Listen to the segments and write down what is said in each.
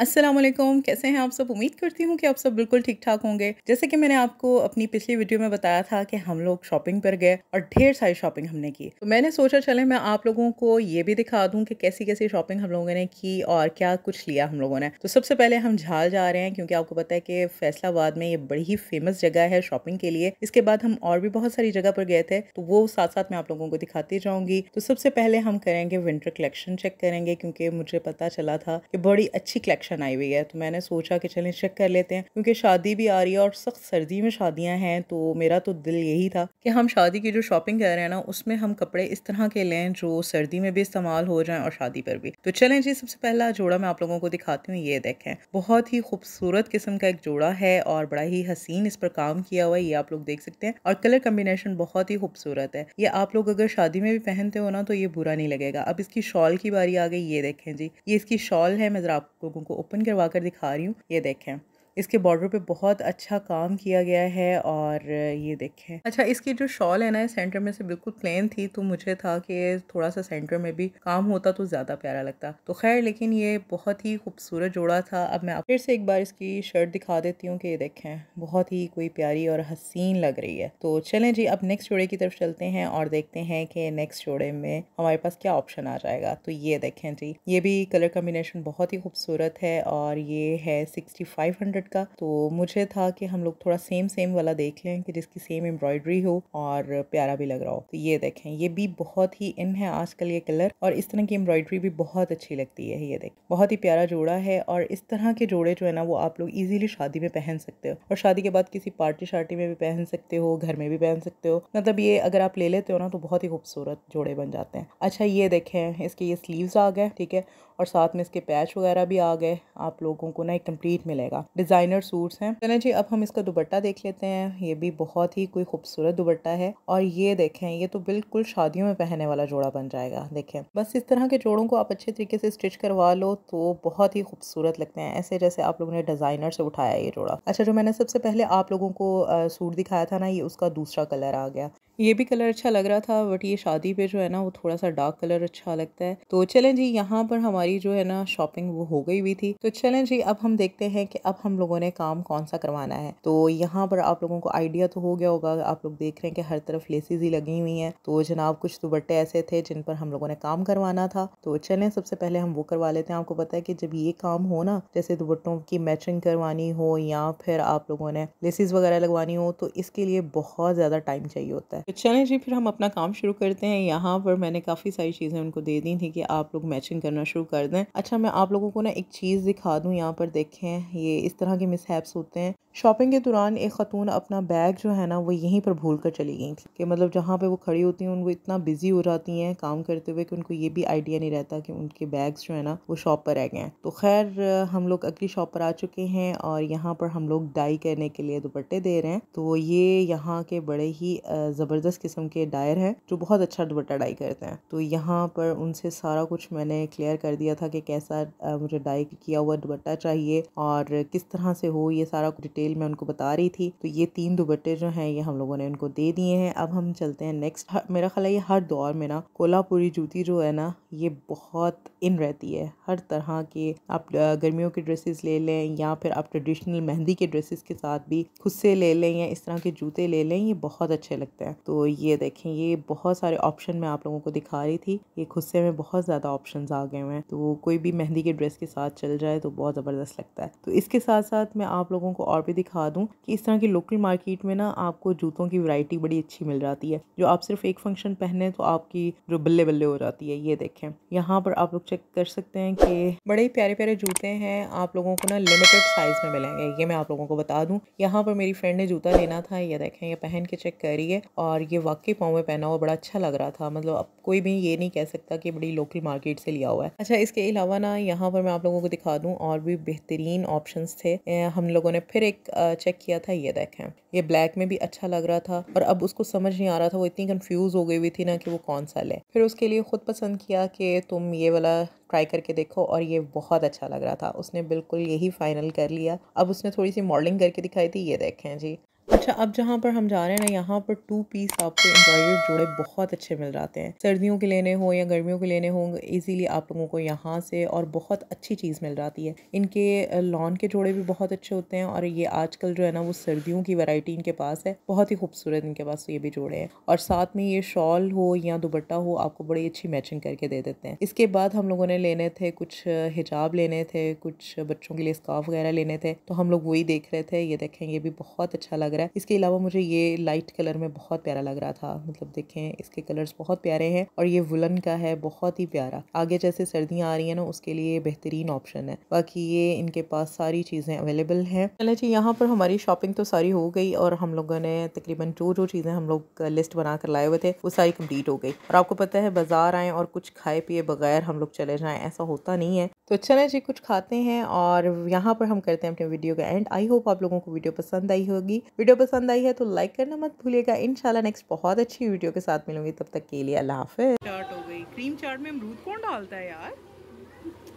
असलम कैसे हैं आप सब उम्मीद करती हूँ कि आप सब बिल्कुल ठीक ठाक होंगे जैसे कि मैंने आपको अपनी पिछली वीडियो में बताया था कि हम लोग शॉपिंग पर गए और ढेर सारी शॉपिंग हमने की तो मैंने सोचा चले मैं आप लोगों को ये भी दिखा दूँ कि कैसी कैसी शॉपिंग हम लोगों ने की और क्या कुछ लिया हम लोगों ने तो सबसे पहले हम झाल जा रहे हैं क्योंकि आपको पता है कि फैसलाबाद में ये बड़ी ही फेमस जगह है शॉपिंग के लिए इसके बाद हम और भी बहुत सारी जगह पर गए थे तो वो साथ साथ मैं आप लोगों को दिखाती जाऊँगी तो सबसे पहले हम करेंगे विंटर कलेक्शन चेक करेंगे क्योंकि मुझे पता चला था कि बड़ी अच्छी कलेक्शन इन्फेक्शन आई हुई है तो मैंने सोचा कि चलें चेक कर लेते हैं क्योंकि शादी भी आ रही है और सख्त सर्दी में शादियाँ हैं तो मेरा तो दिल यही था कि हम शादी की जो शॉपिंग कर रहे हैं ना उसमें हम कपड़े इस तरह के लें जो सर्दी में भी इस्तेमाल हो जाए और शादी पर भी तो चलें जी सबसे पहला जोड़ा मैं आप लोगों को दिखाती हूँ ये देखें बहुत ही खूबसूरत किस्म का एक जोड़ा है और बड़ा ही हसीन इस पर काम किया हुआ है ये आप लोग देख सकते हैं और कलर कम्बिनेशन बहुत ही खूबसूरत है ये आप लोग अगर शादी में भी पहनते हो ना तो ये बुरा नहीं लगेगा अब इसकी शॉल की बारी आ गई ये देखें जी ये इसकी शॉल है मैं जरा आप लोगों को ओपन करवा कर दिखा रही हूँ ये देखें इसके बॉर्डर पे बहुत अच्छा काम किया गया है और ये देखें अच्छा इसकी जो शॉल है ना सेंटर में से बिल्कुल प्लेन थी तो मुझे था कि थोड़ा सा सेंटर में भी काम होता तो ज़्यादा प्यारा लगता तो खैर लेकिन ये बहुत ही खूबसूरत जोड़ा था अब मैं फिर से एक बार इसकी शर्ट दिखा देती हूँ कि ये देखें बहुत ही कोई प्यारी और हसीन लग रही है तो चलें जी अब नेक्स्ट जोड़े की तरफ चलते हैं और देखते हैं कि नेक्स्ट जोड़े में हमारे पास क्या ऑप्शन आ जाएगा तो ये देखें जी ये भी कलर कम्बिनेशन बहुत ही खूबसूरत है और ये है सिक्सटी फाइव हंड्रेड मिनट का तो मुझे था कि हम लोग थोड़ा सेम सेम वाला देख लें कि जिसकी सेम एम्ब्रॉयडरी हो और प्यारा भी लग रहा हो तो ये देखें ये भी बहुत ही इन है आजकल ये कलर और इस तरह की एम्ब्रॉयडरी भी बहुत अच्छी लगती है ये देखें बहुत ही प्यारा जोड़ा है और इस तरह के जोड़े जो है ना वो आप लोग ईजिली शादी में पहन सकते हो और शादी के बाद किसी पार्टी शार्टी में भी पहन सकते हो घर में भी पहन सकते हो मतलब ये अगर आप ले लेते हो ना तो बहुत ही खूबसूरत जोड़े बन जाते हैं अच्छा ये देखें इसके ये स्लीव्स आ गए ठीक है और साथ में इसके पैच वगैरह भी आ गए आप लोगों को ना एक कम्प्लीट मिलेगा डिज़ाइनर सूट्स हैं चले जी अब हम इसका दुबट्टा देख लेते हैं ये भी बहुत ही कोई खूबसूरत दुबट्टा है और ये देखें ये तो बिल्कुल शादियों में पहनने वाला जोड़ा बन जाएगा देखें बस इस तरह के जोड़ों को आप अच्छे तरीके से स्टिच करवा लो तो बहुत ही खूबसूरत लगते हैं ऐसे जैसे आप लोगों ने डिज़ाइनर से उठाया ये जोड़ा अच्छा जो मैंने सबसे पहले आप लोगों को सूट दिखाया था ना ये उसका दूसरा कलर आ गया ये भी कलर अच्छा लग रहा था बट ये शादी पे जो है ना वो थोड़ा सा डार्क कलर अच्छा लगता है तो चलें जी यहाँ पर हमारी हमारी जो है ना शॉपिंग वो हो गई हुई थी तो चलें जी अब हम देखते हैं कि अब हम लोगों ने काम कौन सा करवाना है तो यहाँ पर आप लोगों को आइडिया तो हो गया होगा आप लोग देख रहे हैं कि हर तरफ लेसिस ही लगी हुई हैं तो जनाब कुछ दुबट्टे ऐसे थे जिन पर हम लोगों ने काम करवाना था तो चलें सबसे पहले हम वो करवा लेते हैं आपको पता है कि जब ये काम हो ना जैसे दुबट्टों की मैचिंग करवानी हो या फिर आप लोगों ने लेसिस वगैरह लगवानी हो तो इसके लिए बहुत ज़्यादा टाइम चाहिए होता है तो चलें जी फिर हम अपना काम शुरू करते हैं यहाँ पर मैंने काफ़ी सारी चीज़ें उनको दे दी थी कि आप लोग मैचिंग करना शुरू कर कर दें अच्छा मैं आप लोगों को ना एक चीज़ दिखा दूँ यहाँ पर देखें ये इस तरह के मिसहैप्स होते हैं शॉपिंग के दौरान एक खतून अपना बैग जो है ना वो यहीं पर भूल कर चली गई थी कि मतलब जहाँ पे वो खड़ी होती हैं उनको इतना बिजी हो जाती हैं काम करते हुए कि उनको ये भी आइडिया नहीं रहता कि उनके बैग्स जो है ना वो शॉप पर रह गए हैं तो खैर हम लोग अगली शॉप पर आ चुके हैं और यहाँ पर हम लोग डाई करने के लिए दुपट्टे दे रहे हैं तो ये यहाँ के बड़े ही ज़बरदस्त किस्म के डायर हैं जो बहुत अच्छा दुपट्टा डाई करते हैं तो यहाँ पर उनसे सारा कुछ मैंने क्लियर कर दिया दिया था कि कैसा मुझे डाई किया हुआ दुबट्टा चाहिए और किस तरह से हो ये सारा डिटेल मैं उनको बता रही थी तो ये तीन दुबट्टे जो हैं ये हम लोगों ने उनको दे दिए हैं अब हम चलते हैं नेक्स्ट मेरा ख्याल ये हर दौर में ना कोल्हापुरी जूती जो है ना ये बहुत इन रहती है हर तरह के आप गर्मियों के ड्रेसेस ले लें या फिर आप ट्रेडिशनल मेहंदी के ड्रेसेस के साथ भी खुद से ले लें या इस तरह के जूते ले लें ये बहुत अच्छे लगते हैं तो ये देखें ये बहुत सारे ऑप्शन मैं आप लोगों को दिखा रही थी ये खुद से में बहुत ज़्यादा ऑप्शन आ गए हुए हैं तो वो तो कोई भी मेहंदी के ड्रेस के साथ चल जाए तो बहुत ज़बरदस्त लगता है तो इसके साथ साथ मैं आप लोगों को और भी दिखा दूँ कि इस तरह की लोकल मार्केट में ना आपको जूतों की वैरायटी बड़ी अच्छी मिल जाती है जो आप सिर्फ एक फंक्शन पहने तो आपकी जो बल्ले बल्ले हो जाती है ये देखें यहाँ पर आप लोग चेक कर सकते हैं कि बड़े ही प्यारे प्यारे जूते हैं आप लोगों को ना लिमिटेड साइज़ में मिलेंगे ये मैं आप लोगों को बता दूँ यहाँ पर मेरी फ्रेंड ने जूता लेना था ये देखें ये पहन के चेक करिए और ये वाकई पाँव में पहना हुआ बड़ा अच्छा लग रहा था मतलब अब कोई भी ये नहीं कह सकता कि बड़ी लोकल मार्केट से लिया हुआ है अच्छा इसके अलावा ना यहाँ पर मैं आप लोगों को दिखा दूँ और भी बेहतरीन ऑप्शन थे हम लोगों ने फिर एक चेक किया था ये देखें ये ब्लैक में भी अच्छा लग रहा था और अब उसको समझ नहीं आ रहा था वो इतनी कन्फ्यूज़ हो गई हुई थी ना कि वो कौन सा ले फिर उसके लिए ख़ुद पसंद किया कि तुम ये वाला ट्राई करके देखो और ये बहुत अच्छा लग रहा था उसने बिल्कुल यही फाइनल कर लिया अब उसने थोड़ी सी मॉडलिंग करके दिखाई थी ये देखें जी अच्छा अब जहाँ पर हम जा रहे हैं ना यहाँ पर टू पीस आपको एम्ब्रॉयडर्ड जोड़े बहुत अच्छे मिल जाते हैं सर्दियों के लेने हो या गर्मियों के लेने हो इजीली आप लोगों को यहाँ से और बहुत अच्छी चीज़ मिल जाती है इनके लॉन के जोड़े भी बहुत अच्छे होते हैं और ये आजकल जो है ना वो सर्दियों की वैरायटी इनके पास है बहुत ही खूबसूरत इनके पास ये भी जोड़े हैं और साथ में ये शॉल हो या दुपट्टा हो आपको बड़ी अच्छी मैचिंग करके दे देते हैं इसके बाद हम लोगों ने लेने थे कुछ हिजाब लेने थे कुछ बच्चों के लिए स्काफ वगैरह लेने थे तो हम लोग वही देख रहे थे ये देखें ये भी बहुत अच्छा लग रहा है इसके अलावा मुझे ये लाइट कलर में बहुत प्यारा लग रहा था मतलब देखें इसके कलर्स बहुत प्यारे हैं और ये वुलन का है बहुत ही प्यारा आगे जैसे सर्दियाँ आ रही है ना उसके लिए बेहतरीन ऑप्शन है बाकी ये इनके पास सारी चीज़ें अवेलेबल हैं चले जी यहाँ पर हमारी शॉपिंग तो सारी हो गई और हम लोगों ने तकरीबन जो जो चीज़ें हम लोग लिस्ट बना लाए हुए थे वो सारी कम्प्लीट हो गई और आपको पता है बाजार आएँ और कुछ खाए पिए बगैर हम लोग चले जाएँ ऐसा होता नहीं है तो चले जी कुछ खाते हैं और यहाँ पर हम करते हैं अपने वीडियो का एंड आई होप आप लोगों को वीडियो पसंद आई होगी वीडियो पसंद आई है तो लाइक करना मत भूलिएगा इनशाला नेक्स्ट बहुत अच्छी वीडियो के साथ मिलूंगी तब तक के लिए अल्लाह हाफि चार्ट हो गई क्रीम चार्ट में अमरूद कौन डालता है यार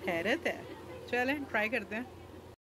हैरत है चलें ट्राई करते हैं